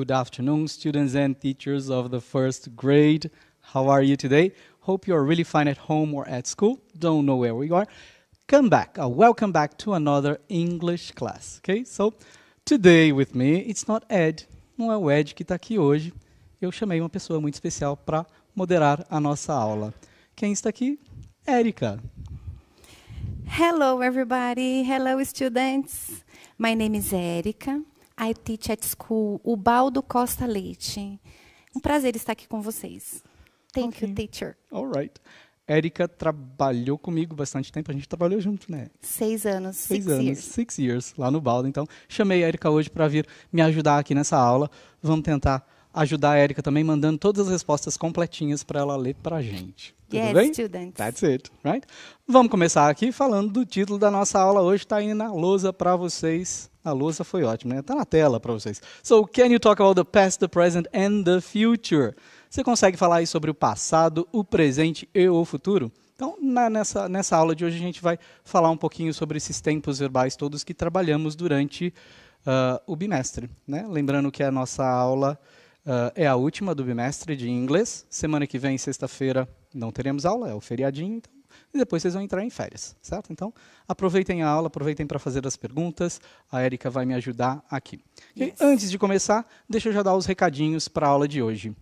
Good afternoon, students and teachers of the first grade. How are you today? Hope you are really fine at home or at school. Don't know where we are. Come back, uh, welcome back to another English class. Okay, so today with me, it's not Ed, não é o Ed que está aqui hoje. Eu chamei uma pessoa muito especial para moderar a nossa aula. Quem está aqui? Érica. Hello, everybody. Hello, students. My name is Erica. I Teach at School, o Baldo Costa Leite. Um prazer estar aqui com vocês. Thank okay. you, teacher. All right. Érica trabalhou comigo bastante tempo, a gente trabalhou junto, né? Seis anos. Seis anos, years. six years, lá no Baldo. Então, chamei a Érica hoje para vir me ajudar aqui nessa aula. Vamos tentar ajudar a Erika também mandando todas as respostas completinhas para ela ler para a gente. Tudo yes, bem? students. That's it, right? Vamos começar aqui falando do título da nossa aula hoje, está aí na lousa para vocês. A lousa foi ótima, né? Está na tela para vocês. So, can you talk about the past, the present and the future? Você consegue falar aí sobre o passado, o presente e o futuro? Então, na, nessa, nessa aula de hoje, a gente vai falar um pouquinho sobre esses tempos verbais todos que trabalhamos durante uh, o bimestre. Né? Lembrando que a nossa aula Uh, é a última do bimestre de inglês. Semana que vem, sexta-feira, não teremos aula, é o feriadinho, então. E depois vocês vão entrar em férias, certo? Então, aproveitem a aula, aproveitem para fazer as perguntas. A Érica vai me ajudar aqui. Yes. E antes de começar, deixa eu já dar os recadinhos para a aula de hoje.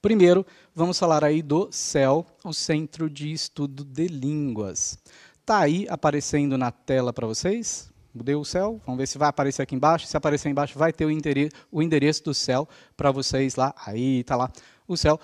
Primeiro, vamos falar aí do CEL, o Centro de Estudo de Línguas. Está aí aparecendo na tela para vocês? mudei o céu, vamos ver se vai aparecer aqui embaixo. Se aparecer embaixo, vai ter o, endereço do céu para vocês lá. Aí está lá o céu.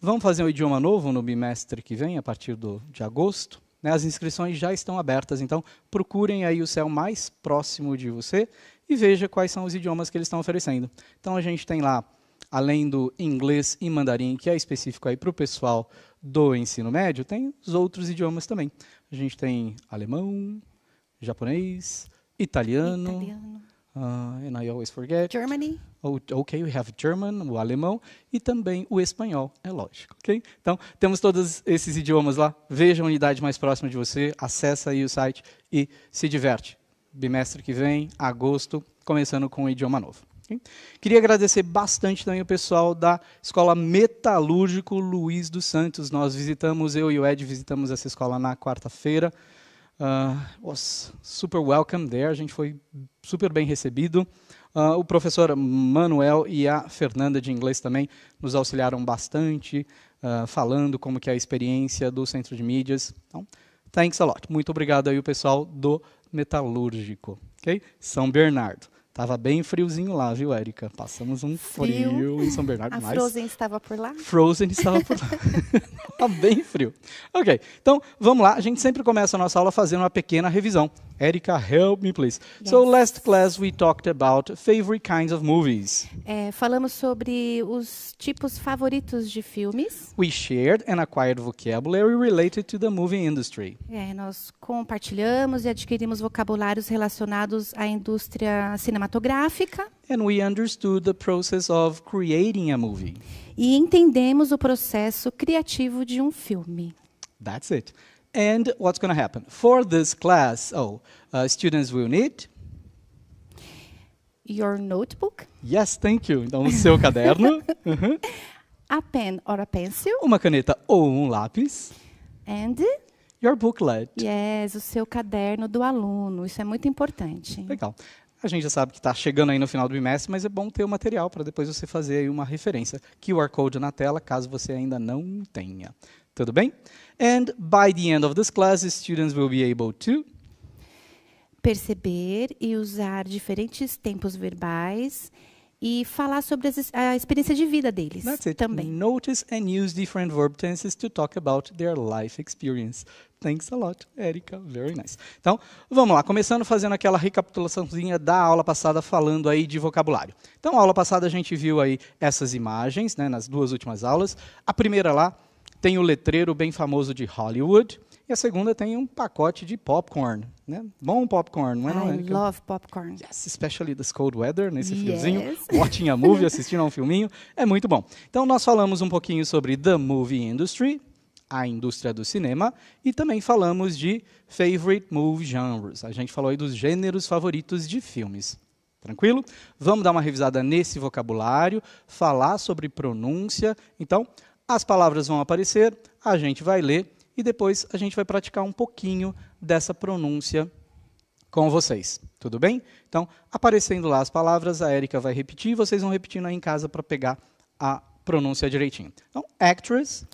Vamos fazer um idioma novo no bimestre que vem, a partir do, de agosto. Né? As inscrições já estão abertas, então procurem aí o céu mais próximo de você e veja quais são os idiomas que eles estão oferecendo. Então a gente tem lá, além do inglês e mandarim, que é específico aí para o pessoal do ensino médio, tem os outros idiomas também. A gente tem alemão, japonês, italiano. italiano. Uh, and I always forget. Germany. O, ok, we have German, o alemão, e também o espanhol, é lógico, okay? Então, temos todos esses idiomas lá. Veja a unidade mais próxima de você, acessa aí o site e se diverte. Bimestre que vem, agosto, começando com um idioma novo. Queria agradecer bastante também o pessoal da Escola Metalúrgico Luiz dos Santos. Nós visitamos, eu e o Ed visitamos essa escola na quarta-feira. Uh, was super welcome there, a gente foi super bem recebido. Uh, o professor Manuel e a Fernanda de inglês também nos auxiliaram bastante, uh, falando como que é a experiência do centro de mídias. Então, thanks a lot. Muito obrigado aí o pessoal do Metalúrgico, ok? São Bernardo. Tava bem friozinho lá, viu, Érica? Passamos um frio, frio em São Bernardo. A mas... Frozen estava por lá? Frozen estava por lá. tá bem frio. Ok, então vamos lá. A gente sempre começa a nossa aula fazendo uma pequena revisão. Érica, help me, please. Yes. So, last class we talked about favorite kinds of movies. É, falamos sobre os tipos favoritos de filmes. We shared and acquired vocabulary related to the movie industry. É, nós compartilhamos e adquirimos vocabulários relacionados à indústria cinematográfica cinematográfica. And we understood the process of creating a movie. E entendemos o processo criativo de um filme. That's it. And what's going to happen for this class? Oh, uh, students will need your notebook. Yes, thank you. Então, o seu caderno. A pen or a pencil. Uma caneta ou um lápis. And your booklet. Yes, o seu caderno do aluno. Isso é muito importante. Legal. A gente já sabe que está chegando aí no final do bimestre, mas é bom ter o material para depois você fazer aí uma referência. QR Code na tela, caso você ainda não tenha. Tudo bem? And by the end of this class, students will be able to perceber e usar diferentes tempos verbais e falar sobre a experiência de vida deles That's it. também. Notice and use different verb tenses to talk about their life experience. Thanks a lot, Erika. Very nice. Então, vamos lá. Começando fazendo aquela recapitulaçãozinha da aula passada, falando aí de vocabulário. Então, a aula passada a gente viu aí essas imagens, né, nas duas últimas aulas. A primeira lá tem o letreiro bem famoso de Hollywood. E a segunda tem um pacote de popcorn, né? Bom popcorn, não é? I não, Erika? love popcorn. Yes, especially this cold weather, nesse yes. friozinho. Watching a movie, assistindo a um filminho, é muito bom. Então, nós falamos um pouquinho sobre the movie industry, a indústria do cinema e também falamos de favorite movie genres. A gente falou aí dos gêneros favoritos de filmes. Tranquilo? Vamos dar uma revisada nesse vocabulário, falar sobre pronúncia. Então, as palavras vão aparecer, a gente vai ler e depois a gente vai praticar um pouquinho dessa pronúncia com vocês. Tudo bem? Então, aparecendo lá as palavras, a Erika vai repetir e vocês vão repetindo aí em casa para pegar a pronúncia direitinho. Então, actress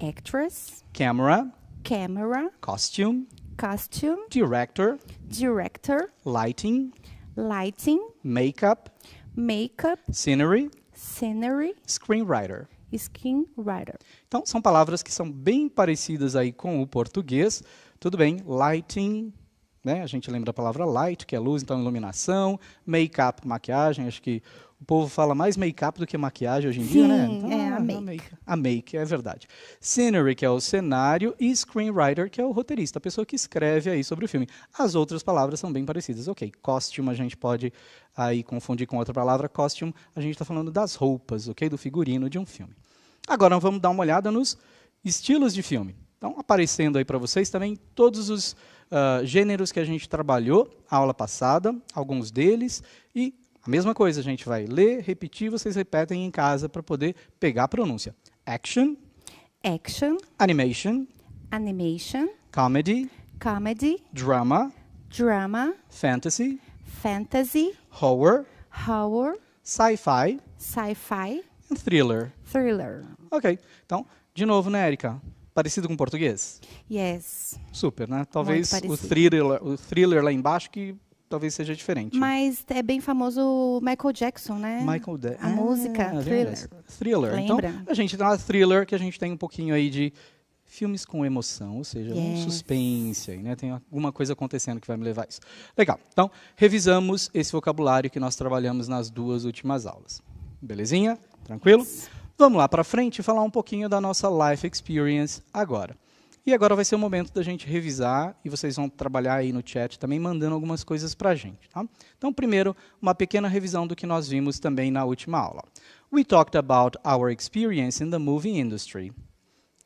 actress, camera, camera, costume, costume, director, director, lighting, lighting, makeup, makeup, scenery, scenery, screenwriter. Screenwriter. Então, são palavras que são bem parecidas aí com o português. Tudo bem, lighting, né? A gente lembra a palavra light, que é luz, então iluminação, Makeup, maquiagem. Acho que o povo fala mais make-up do que maquiagem hoje em Sim, dia, né? Então, é, make. A make. A make, é verdade. Scenery, que é o cenário, e screenwriter, que é o roteirista, a pessoa que escreve aí sobre o filme. As outras palavras são bem parecidas. Ok, costume a gente pode aí confundir com outra palavra. Costume, a gente está falando das roupas, ok? Do figurino de um filme. Agora vamos dar uma olhada nos estilos de filme. Então, aparecendo aí para vocês também todos os uh, gêneros que a gente trabalhou na aula passada, alguns deles, e a mesma coisa, a gente vai ler, repetir, vocês repetem em casa para poder pegar a pronúncia. Action. Action. Animation. Animation. Comedy. Comedy. Drama. Drama. Fantasy. Fantasy. Horror. Horror. Sci-fi. Sci-fi. And thriller. Thriller. Ok. Então, de novo, né, Erika? Parecido com português? Yes. Super, né? Talvez o thriller, o thriller lá embaixo que talvez seja diferente. Mas é bem famoso Michael Jackson, né? Michael A ah, música, é Thriller. Thriller. Então, Lembra? Então, a gente tem uma Thriller que a gente tem um pouquinho aí de filmes com emoção, ou seja, yes. um suspense, aí, né? Tem alguma coisa acontecendo que vai me levar a isso. Legal. Então, revisamos esse vocabulário que nós trabalhamos nas duas últimas aulas. Belezinha? Tranquilo? Yes. Vamos lá para frente e falar um pouquinho da nossa life experience agora. E agora vai ser o momento da gente revisar e vocês vão trabalhar aí no chat também mandando algumas coisas para a gente. Tá? Então, primeiro, uma pequena revisão do que nós vimos também na última aula. We talked about our experience in the movie industry.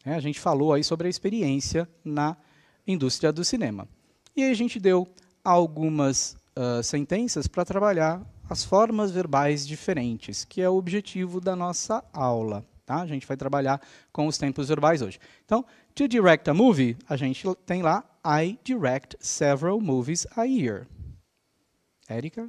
É, a gente falou aí sobre a experiência na indústria do cinema. E aí a gente deu algumas uh, sentenças para trabalhar as formas verbais diferentes, que é o objetivo da nossa aula. Tá? A gente vai trabalhar com os tempos verbais hoje. Então, to direct a movie, a gente tem lá I direct several movies a year. Érica?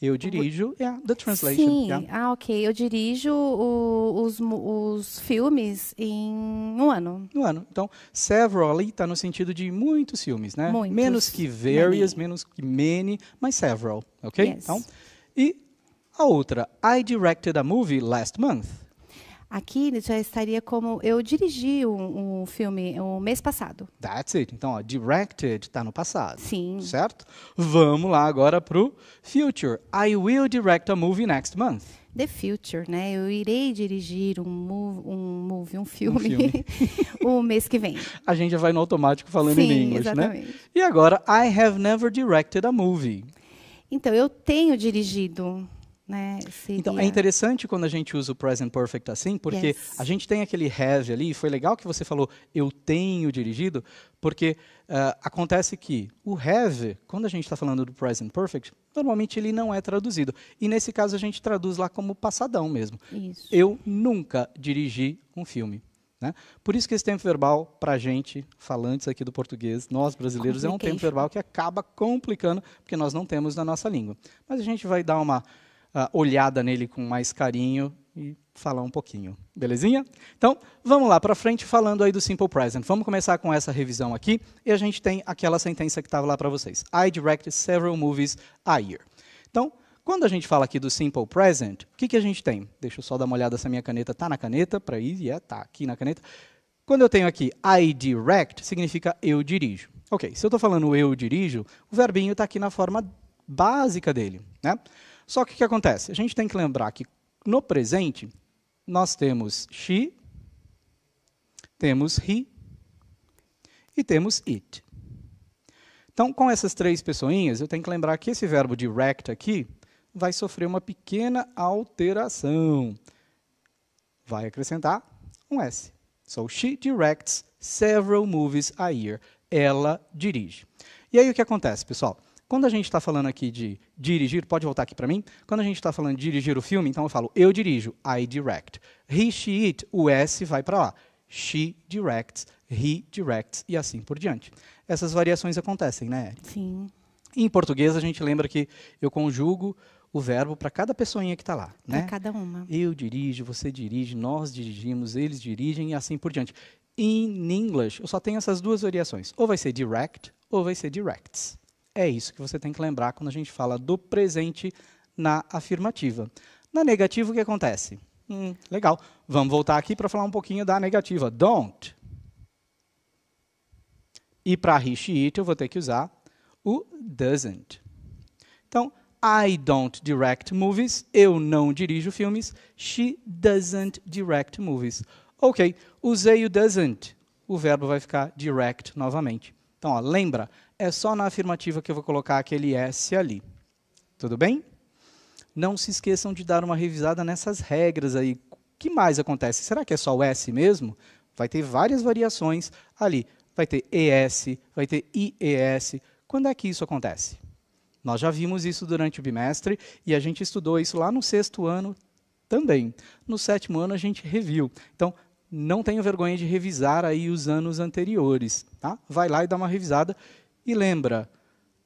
Eu dirijo, yeah, é the translation. Sim, yeah. ah, ok. Eu dirijo o, os, os, filmes em um ano. Um ano. Então, several ali está no sentido de muitos filmes, né? Muitos. Menos que various, many. menos que many, mas several, ok? Yes. Então, e a outra, I directed a movie last month. Aqui já estaria como eu dirigi um, um filme o um mês passado. That's it. Então, ó, directed está no passado. Sim. Certo? Vamos lá agora para o future. I will direct a movie next month. The Future, né? Eu irei dirigir um, um movie, um filme, um filme. o mês que vem. A gente já vai no automático falando Sim, em inglês, né? exatamente. né? E agora, I have never directed a movie. Então, eu tenho dirigido né, seria... Então, é interessante quando a gente usa o present perfect assim, porque yes. a gente tem aquele have ali, e foi legal que você falou, eu tenho dirigido, porque uh, acontece que o have, quando a gente está falando do present perfect, normalmente ele não é traduzido. E nesse caso a gente traduz lá como passadão mesmo. Isso. Eu nunca dirigi um filme. Né? Por isso que esse tempo verbal, para a gente, falantes aqui do português, nós brasileiros, é um tempo verbal que acaba complicando, porque nós não temos na nossa língua. Mas a gente vai dar uma uh, olhada nele com mais carinho e falar um pouquinho. Belezinha? Então, vamos lá para frente falando aí do simple present. Vamos começar com essa revisão aqui e a gente tem aquela sentença que estava lá para vocês. I directed several movies a year. Então, quando a gente fala aqui do simple present, o que, que a gente tem? Deixa eu só dar uma olhada se a minha caneta está na caneta, para ir, yeah, é, tá aqui na caneta. Quando eu tenho aqui I direct, significa eu dirijo. Ok, se eu estou falando eu dirijo, o verbinho está aqui na forma básica dele. Né? Só que o que acontece? A gente tem que lembrar que no presente nós temos she, temos he e temos it. Então, com essas três pessoinhas, eu tenho que lembrar que esse verbo direct aqui vai sofrer uma pequena alteração. Vai acrescentar um S. So she directs several movies a year. Ela dirige. E aí o que acontece, pessoal? Quando a gente está falando aqui de dirigir, pode voltar aqui para mim? Quando a gente está falando de dirigir o filme, então eu falo eu dirijo, I direct. He, she, it, o S vai para lá. She directs, he directs e assim por diante. Essas variações acontecem, né? Sim. Em português a gente lembra que eu conjugo o verbo para cada pessoinha que está lá, né? Para cada uma. Eu dirijo, você dirige, nós dirigimos, eles dirigem e assim por diante. Em In inglês eu só tenho essas duas variações. Ou vai ser direct ou vai ser directs. É isso que você tem que lembrar quando a gente fala do presente na afirmativa. Na negativa, o que acontece? Hum, legal. Vamos voltar aqui para falar um pouquinho da negativa. Don't. E para he, it, eu vou ter que usar o doesn't. Então, I don't direct movies. Eu não dirijo filmes. She doesn't direct movies. Ok, usei o doesn't. O verbo vai ficar direct novamente. Então, ó, lembra, é só na afirmativa que eu vou colocar aquele é S ali. Tudo bem? Não se esqueçam de dar uma revisada nessas regras aí. O que mais acontece? Será que é só o S mesmo? Vai ter várias variações ali. Vai ter ES, vai ter IES. Quando é que isso acontece? Nós já vimos isso durante o bimestre e a gente estudou isso lá no sexto ano também. No sétimo ano a gente reviu. Então, não tenho vergonha de revisar aí os anos anteriores. Tá? Vai lá e dá uma revisada. E lembra,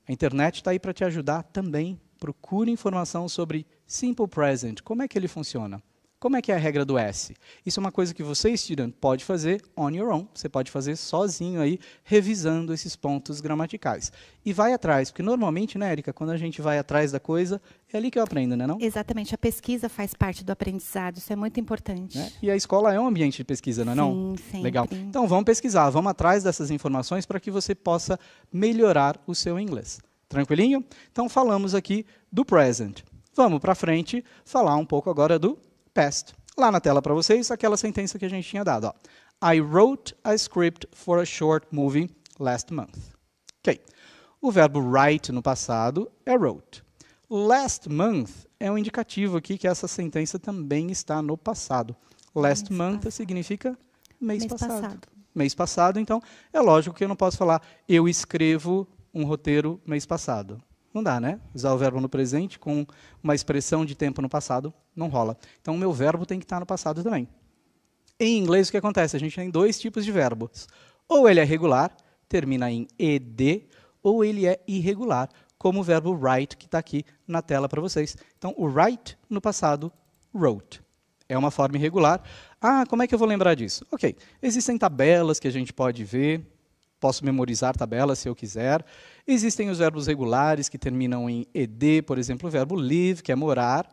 a internet está aí para te ajudar também. Procure informação sobre Simple Present. Como é que ele funciona? Como é que é a regra do S? Isso é uma coisa que você, student, pode fazer on your own. Você pode fazer sozinho aí, revisando esses pontos gramaticais. E vai atrás, porque normalmente, né, Erika, quando a gente vai atrás da coisa, é ali que eu aprendo, né, não? Exatamente. A pesquisa faz parte do aprendizado. Isso é muito importante. Né? E a escola é um ambiente de pesquisa, não é não? Sim, sempre. Legal. Então vamos pesquisar, vamos atrás dessas informações para que você possa melhorar o seu inglês. Tranquilinho? Então falamos aqui do present. Vamos para frente falar um pouco agora do past. Lá na tela para vocês, aquela sentença que a gente tinha dado. Ó. I wrote a script for a short movie last month. Ok. O verbo write no passado é wrote. Last month é um indicativo aqui que essa sentença também está no passado. Last mês month passado. significa mês, mês passado. passado. Mês passado, então, é lógico que eu não posso falar eu escrevo um roteiro mês passado. Não dá, né? Usar o verbo no presente com uma expressão de tempo no passado não rola. Então, o meu verbo tem que estar no passado também. Em inglês, o que acontece? A gente tem dois tipos de verbos. Ou ele é regular, termina em ed, ou ele é irregular, como o verbo write, que está aqui na tela para vocês. Então, o write no passado, wrote. É uma forma irregular. Ah, como é que eu vou lembrar disso? Ok, existem tabelas que a gente pode ver posso memorizar tabelas se eu quiser. Existem os verbos regulares que terminam em ed, por exemplo, o verbo live, que é morar,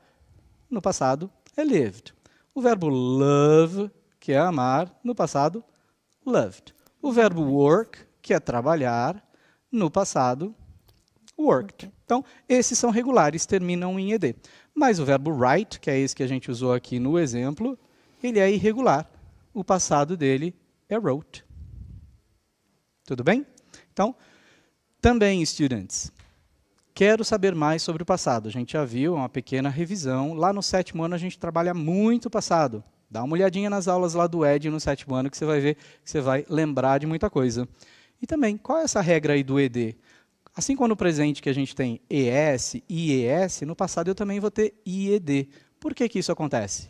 no passado é lived. O verbo love, que é amar, no passado loved. O verbo work, que é trabalhar, no passado worked. Então, esses são regulares, terminam em ed. Mas o verbo write, que é esse que a gente usou aqui no exemplo, ele é irregular. O passado dele é wrote. Tudo bem? Então, também, students, quero saber mais sobre o passado. A gente já viu é uma pequena revisão. Lá no sétimo ano a gente trabalha muito o passado. Dá uma olhadinha nas aulas lá do ED no sétimo ano que você vai ver que você vai lembrar de muita coisa. E também, qual é essa regra aí do ED? Assim como no presente que a gente tem ES IES, no passado eu também vou ter IED. Por que, que isso acontece?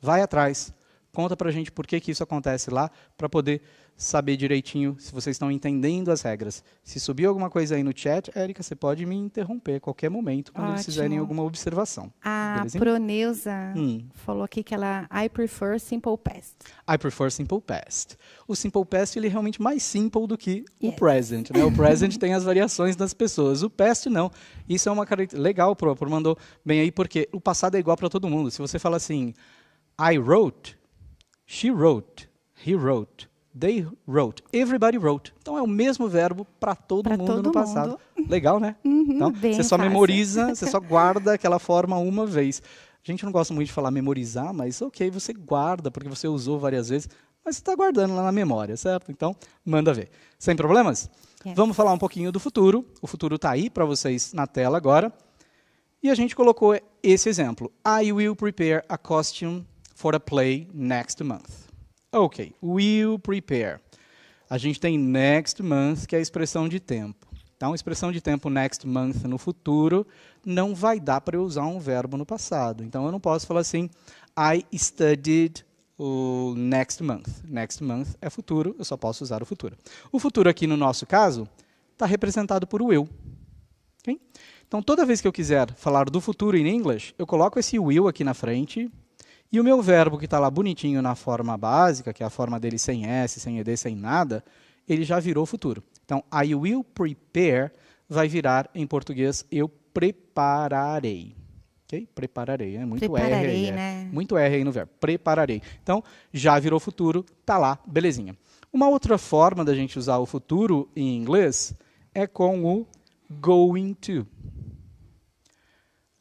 Vai atrás. Conta para a gente por que, que isso acontece lá, para poder saber direitinho se vocês estão entendendo as regras. Se subiu alguma coisa aí no chat, Érica, você pode me interromper a qualquer momento quando eles fizerem alguma observação. A Belezinha? Proneusa hum. falou aqui que ela I prefer simple past. I prefer simple past. O simple past ele é realmente mais simple do que yes. o present, né? O present tem as variações das pessoas. O past não. Isso é uma característica legal, Pro, mandou bem aí porque o passado é igual para todo mundo. Se você fala assim, I wrote She wrote, he wrote, they wrote, everybody wrote. Então é o mesmo verbo para todo pra mundo todo no mundo. passado. Legal, né? Uhum, então, você só fácil. memoriza, você só guarda aquela forma uma vez. A gente não gosta muito de falar memorizar, mas ok, você guarda, porque você usou várias vezes, mas você está guardando lá na memória, certo? Então, manda ver. Sem problemas? Yes. Vamos falar um pouquinho do futuro. O futuro está aí para vocês na tela agora. E a gente colocou esse exemplo. I will prepare a costume for a play next month. Ok, will prepare. A gente tem next month, que é a expressão de tempo. Então, a expressão de tempo next month no futuro não vai dar para eu usar um verbo no passado. Então, eu não posso falar assim, I studied uh, next month. Next month é futuro, eu só posso usar o futuro. O futuro aqui, no nosso caso, está representado por will. Okay? Então, toda vez que eu quiser falar do futuro em inglês, eu coloco esse will aqui na frente e o meu verbo, que está lá bonitinho na forma básica, que é a forma dele sem S, sem ED, sem nada, ele já virou futuro. Então, I will prepare vai virar, em português, eu prepararei. Ok? Prepararei, é muito prepararei, R aí. É. Né? Muito R aí no verbo. Prepararei. Então, já virou futuro, tá lá, belezinha. Uma outra forma da gente usar o futuro em inglês é com o going to.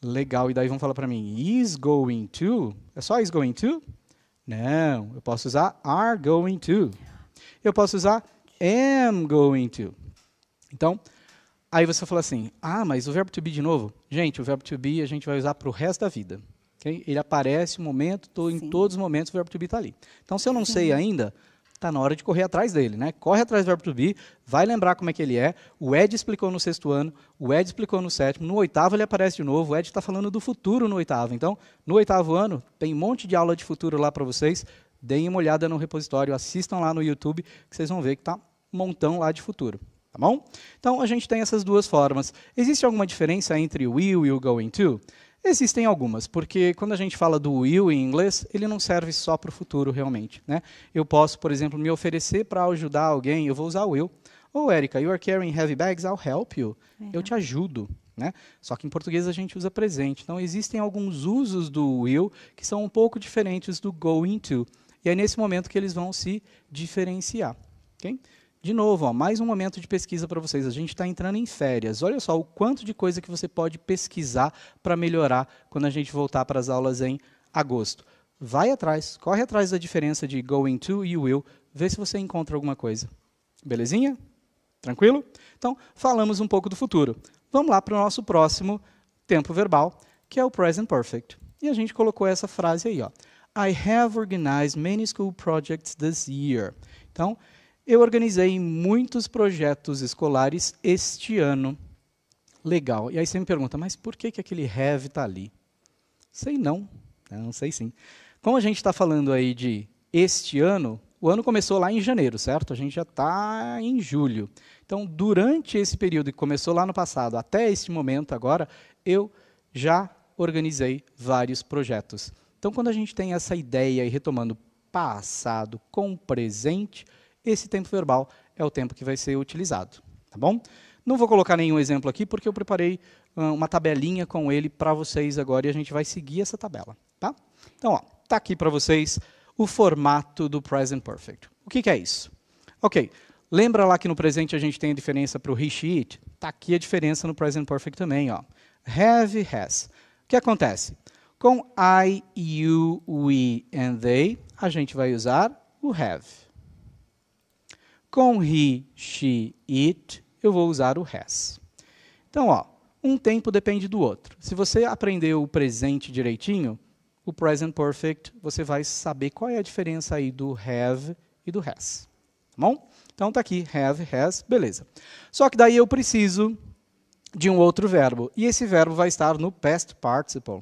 Legal, e daí vão falar para mim, is going to? É só is going to? Não, eu posso usar are going to. Eu posso usar am going to. Então, aí você fala assim, ah, mas o verbo to be de novo? Gente, o verbo to be a gente vai usar para o resto da vida. Okay? Ele aparece o momento, tô, em todos os momentos o verbo to be está ali. Então, se eu não Sim. sei ainda, está na hora de correr atrás dele, né? Corre atrás do verbo to be, vai lembrar como é que ele é. O Ed explicou no sexto ano, o Ed explicou no sétimo, no oitavo ele aparece de novo. O Ed está falando do futuro no oitavo. Então, no oitavo ano, tem um monte de aula de futuro lá para vocês. Deem uma olhada no repositório, assistam lá no YouTube, que vocês vão ver que está um montão lá de futuro. Tá bom? Então, a gente tem essas duas formas. Existe alguma diferença entre o will e o going to? Existem algumas, porque quando a gente fala do will em inglês, ele não serve só para o futuro realmente. Né? Eu posso, por exemplo, me oferecer para ajudar alguém, eu vou usar o will. Ou, oh, Erika, you are carrying heavy bags, I'll help you. É. Eu te ajudo. Né? Só que em português a gente usa presente. Então existem alguns usos do will que são um pouco diferentes do going to. E é nesse momento que eles vão se diferenciar. Okay? De novo, ó, mais um momento de pesquisa para vocês. A gente está entrando em férias. Olha só o quanto de coisa que você pode pesquisar para melhorar quando a gente voltar para as aulas em agosto. Vai atrás, corre atrás da diferença de going to e will, vê se você encontra alguma coisa. Belezinha? Tranquilo? Então, falamos um pouco do futuro. Vamos lá para o nosso próximo tempo verbal, que é o present perfect. E a gente colocou essa frase aí, ó. I have organized many school projects this year. Então, eu organizei muitos projetos escolares este ano. Legal. E aí você me pergunta, mas por que, que aquele have está ali? Sei não, né? não sei sim. Como a gente está falando aí de este ano, o ano começou lá em janeiro, certo? A gente já está em julho. Então, durante esse período que começou lá no passado até este momento agora, eu já organizei vários projetos. Então, quando a gente tem essa ideia e retomando passado com presente, esse tempo verbal é o tempo que vai ser utilizado. Tá bom? Não vou colocar nenhum exemplo aqui, porque eu preparei uma tabelinha com ele para vocês agora e a gente vai seguir essa tabela. Tá? Então, está aqui para vocês o formato do Present Perfect. O que, que, é isso? Ok, lembra lá que no presente a gente tem a diferença para o he, she, it? Está aqui a diferença no Present Perfect também. Ó. Have, has. O que acontece? Com I, you, we and they, a gente vai usar o have. Com he, she, it, eu vou usar o has. Então, ó, um tempo depende do outro. Se você aprendeu o presente direitinho, o present perfect, você vai saber qual é a diferença aí do have e do has. Tá bom? Então tá aqui have, has, beleza. Só que daí eu preciso de um outro verbo, e esse verbo vai estar no past participle.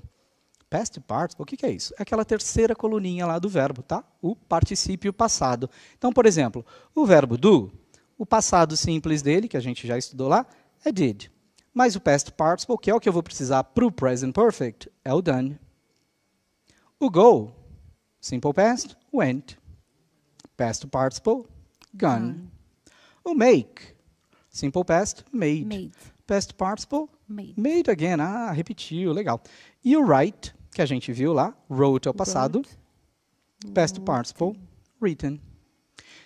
Past Participle, o que, que, é isso? É aquela terceira coluninha lá do verbo, tá? O particípio passado. Então, por exemplo, o verbo do, o passado simples dele, que a gente já estudou lá, é did. Mas o past participle, que é o que eu vou precisar para o present perfect, é o done. O go, simple past, went. Past participle, gone. O make, simple past, made. made. Past participle, made. made again. Ah, repetiu, legal. E o write, que a gente viu lá, wrote é o passado, past hum, participle, written.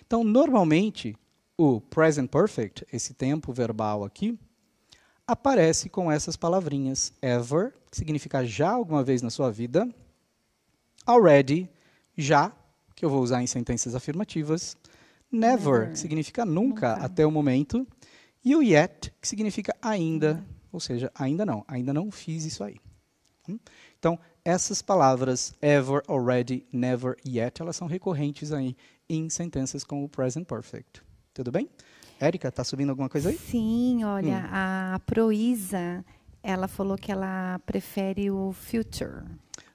Então, normalmente, o present perfect, esse tempo verbal aqui, aparece com essas palavrinhas ever, que significa já alguma vez na sua vida, already, já, que eu vou usar em sentenças afirmativas, never, never. que significa nunca, nunca, até o momento, e o yet, que significa ainda, ou seja, ainda não, ainda não fiz isso aí. Hum? Então, essas palavras ever, already, never, yet, elas são recorrentes aí em sentenças com o present perfect. Tudo bem? Érica, tá subindo alguma coisa aí? Sim, olha, hum. a Proísa, ela falou que ela prefere o future.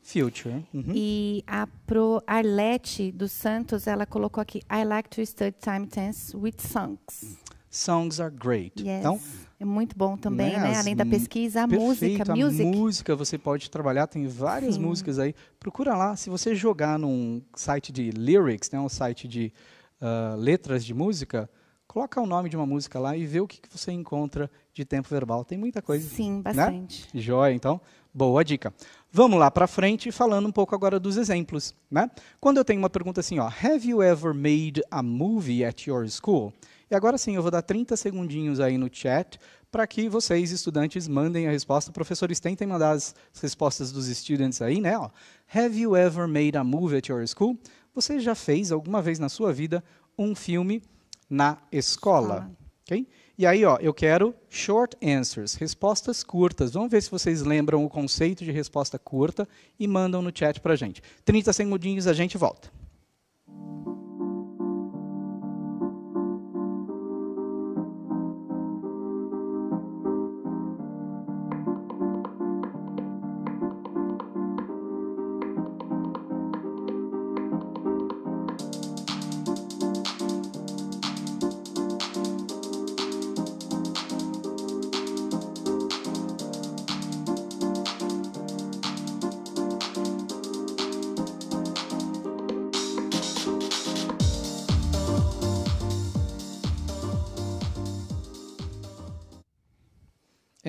Future. Uhum. E a Pro Arlete dos Santos, ela colocou aqui I like to study time tense with songs. Hum. Songs are great. Yes. Então, é muito bom também, né? né? Além da pesquisa, a perfeito, música, a music. música você pode trabalhar, tem várias Sim. músicas aí. Procura lá, se você jogar num site de lyrics, né, um site de uh, letras de música, coloca o nome de uma música lá e vê o que, que você encontra de tempo verbal. Tem muita coisa. Sim, né? bastante. Né? Joia, então, boa dica. Vamos lá para frente, falando um pouco agora dos exemplos, né? Quando eu tenho uma pergunta assim, ó, Have you ever made a movie at your school? E agora sim, eu vou dar 30 segundinhos aí no chat para que vocês, estudantes, mandem a resposta. Professores, tentem mandar as respostas dos students aí, né? Ó, Have you ever made a movie at your school? Você já fez alguma vez na sua vida um filme na escola? Ok? E aí, ó, eu quero short answers, respostas curtas. Vamos ver se vocês lembram o conceito de resposta curta e mandam no chat para gente. 30 segundinhos, a gente volta.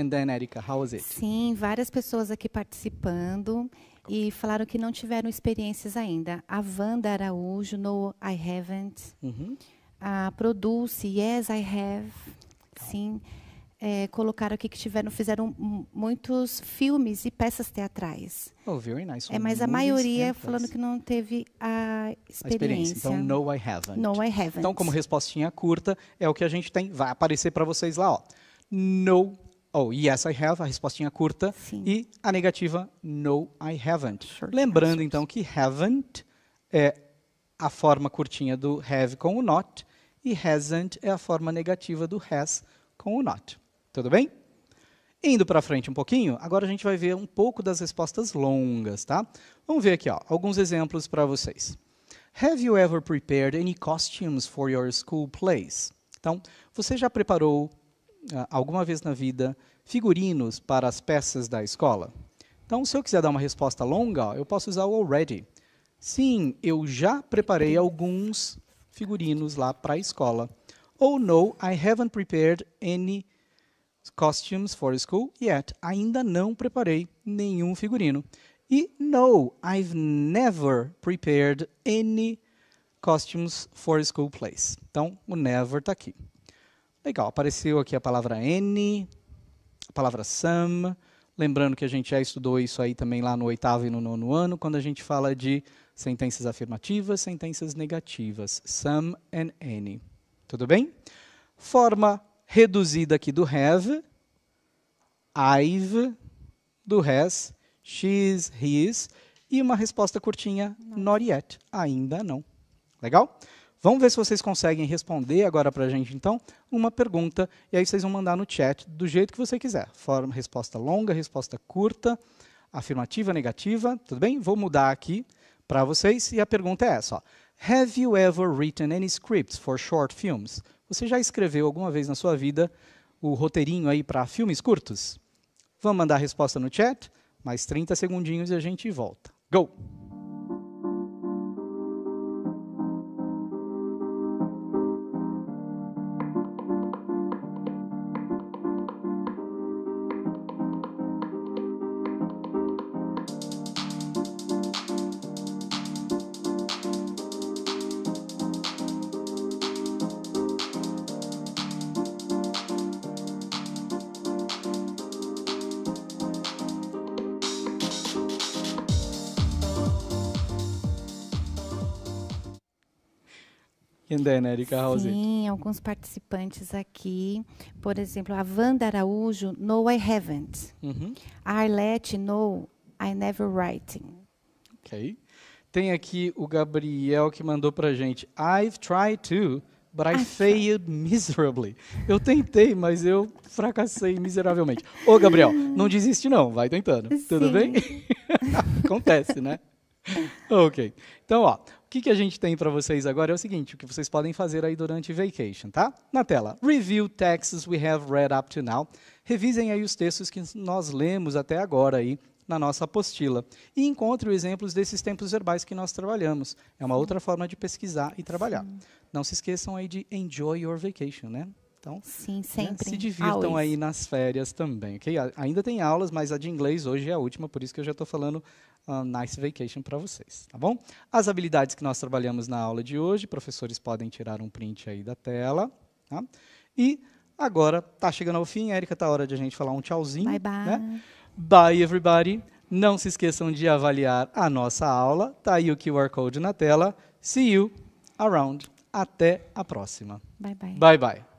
And then, Erika, how was it? Sim, várias pessoas aqui participando e falaram que não tiveram experiências ainda. A Wanda Araújo, no I haven't. Uhum. A Produce, yes, I have. Sim. É, colocaram aqui que tiveram, fizeram muitos filmes e peças teatrais. Oh, very nice. é, mas a maioria falando que não teve a experiência. a experiência. Então, no, I haven't. No, I haven't. Então, como respostinha curta, é o que a gente tem. Vai aparecer para vocês lá, ó. No, Oh, yes, I have, a respostinha curta. Sim. E a negativa, no, I haven't. Lembrando, então, que haven't é a forma curtinha do have com o not, e hasn't é a forma negativa do has com o not. Tudo bem? Indo para frente um pouquinho, agora a gente vai ver um pouco das respostas longas, tá? Vamos ver aqui, ó, alguns exemplos para vocês. Have you ever prepared any costumes for your school plays? Então, você já preparou ah, alguma vez na vida, figurinos para as peças da escola? Então, se eu quiser dar uma resposta longa, eu posso usar o already. Sim, eu já preparei alguns figurinos lá para a escola. Ou oh, no, I haven't prepared any costumes for school yet. Ainda não preparei nenhum figurino. E no, I've never prepared any costumes for school plays. Então, o never está aqui. Legal, apareceu aqui a palavra N, a palavra SAM. Lembrando que a gente já estudou isso aí também lá no oitavo e no nono ano, quando a gente fala de sentenças afirmativas, sentenças negativas, SAM and N. Tudo bem? Forma reduzida aqui do have, I've, do has, she's, his, e uma resposta curtinha, not yet, ainda não. Legal? Vamos ver se vocês conseguem responder agora para a gente, então, uma pergunta. E aí vocês vão mandar no chat do jeito que você quiser. Forma, resposta longa, resposta curta, afirmativa, negativa, tudo bem? Vou mudar aqui para vocês e a pergunta é essa. Ó. Have you ever written any scripts for short films? Você já escreveu alguma vez na sua vida o roteirinho aí para filmes curtos? Vamos mandar a resposta no chat? Mais 30 segundinhos e a gente volta. Go! quem é, né, Erika Sim, alguns participantes aqui. Por exemplo, a Wanda Araújo, No I Haven't. Uhum. A Arlette, No I Never Writing. Ok. Tem aqui o Gabriel que mandou pra gente. I've tried to, but I, I failed miserably. Eu tentei, mas eu fracassei miseravelmente. Ô, Gabriel, não desiste não, vai tentando. Sim. Tudo bem? Acontece, né? ok. Então, ó, que, que a gente tem para vocês agora é o seguinte, o que vocês podem fazer aí durante vacation, tá? Na tela, review texts we have read up to now. Revisem aí os textos que nós lemos até agora aí na nossa apostila. E encontre exemplos desses tempos verbais que nós trabalhamos. É uma outra forma de pesquisar e trabalhar. Não se esqueçam aí de enjoy your vacation, né? Então, Sim, né, sempre. Né, se divirtam Always. aí nas férias também, Ainda tem aulas, mas a de inglês hoje é a última, por isso que eu já estou falando uh, Nice Vacation para vocês, tá bom? As habilidades que nós trabalhamos na aula de hoje, professores podem tirar um print aí da tela, tá? E agora tá chegando ao fim, Érica, tá hora de a gente falar um tchauzinho. Bye, né? bye. Né? Bye, everybody. Não se esqueçam de avaliar a nossa aula. Tá aí o QR Code na tela. See you around. Até a próxima. Bye, bye. Bye, bye.